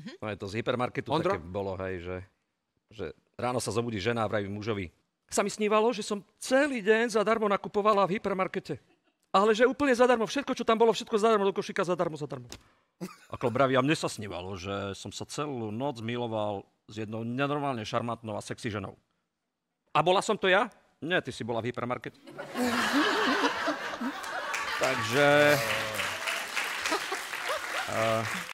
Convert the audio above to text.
Mm-hmm. No je to z hypermarketu Ondro? také bolo, hej, že, že ráno sa zobudí žena a vraví mužovi. Sa mi snívalo, že som celý deň zadarmo nakupovala v hypermarkete. Ale že úplne zadarmo, všetko, čo tam bolo, všetko zadarmo, do košíka zadarmo, zadarmo. A klop a mne sa snívalo, že som sa celú noc miloval s jednou nenormálne šarmantnou a sexy ženou. A bola som to ja? Nie, ty si bola v hypermarkete. Takže... Uh,